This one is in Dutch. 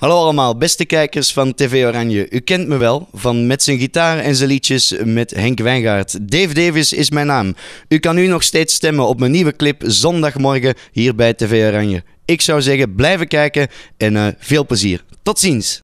Hallo allemaal, beste kijkers van TV Oranje. U kent me wel van met zijn gitaar en zijn liedjes met Henk Wijngaard. Dave Davis is mijn naam. U kan nu nog steeds stemmen op mijn nieuwe clip zondagmorgen hier bij TV Oranje. Ik zou zeggen, blijven kijken en eh, veel plezier. Tot ziens!